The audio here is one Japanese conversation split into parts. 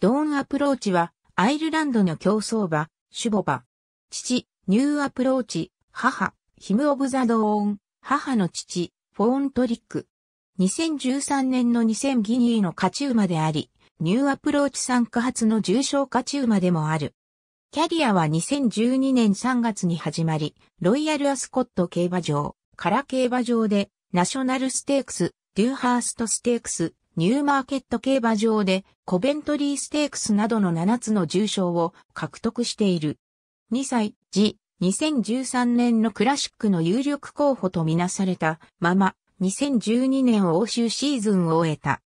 ドーンアプローチは、アイルランドの競争馬、シュボバ。父、ニューアプローチ、母、ヒムオブザドーン、母の父、フォーントリック。2013年の2000ギニーの勝ち馬であり、ニューアプローチ参加初の重賞勝ち馬でもある。キャリアは2012年3月に始まり、ロイヤルアスコット競馬場、カラ競馬場で、ナショナルステークス、デューハーストステークス、ニューマーケット競馬場でコベントリーステークスなどの7つの重賞を獲得している。2歳、時、2013年のクラシックの有力候補とみなされたまま、2012年を欧州シーズンを終えた。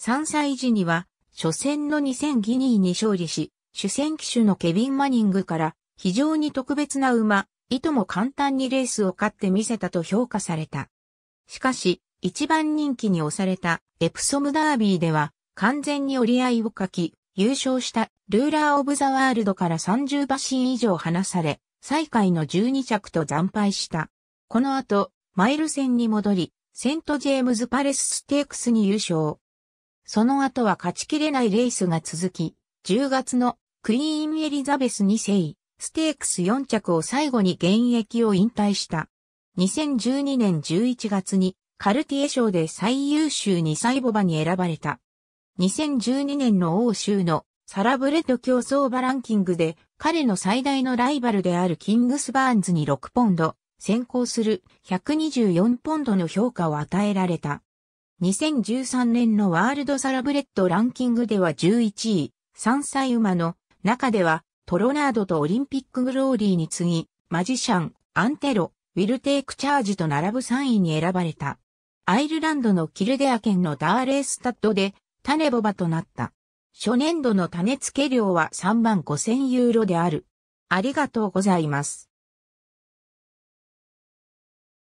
3歳時には、初戦の2000ギニーに勝利し、主戦機種のケビン・マニングから非常に特別な馬、いとも簡単にレースを勝ってみせたと評価された。しかし、一番人気に押されたエプソムダービーでは完全に折り合いを書き、優勝したルーラー・オブ・ザ・ワールドから30馬身以上離され、最下位の12着と惨敗した。この後、マイル戦に戻り、セント・ジェームズ・パレス・ステークスに優勝。その後は勝ちきれないレースが続き、10月のクイーン・エリザベス2世、ステークス4着を最後に現役を引退した。2012年11月にカルティエ賞で最優秀2歳ボバに選ばれた。2012年の欧州のサラブレッド競争場ランキングで彼の最大のライバルであるキングスバーンズに6ポンド、先行する124ポンドの評価を与えられた。2013年のワールドサラブレッドランキングでは11位、3歳馬の中ではトロナードとオリンピックグローリーに次ぎ、マジシャン、アンテロ、ウィルテイクチャージと並ぶ3位に選ばれた。アイルランドのキルデア県のダーレースタッドで種ボバとなった。初年度の種付け料は3万5千ユーロである。ありがとうございます。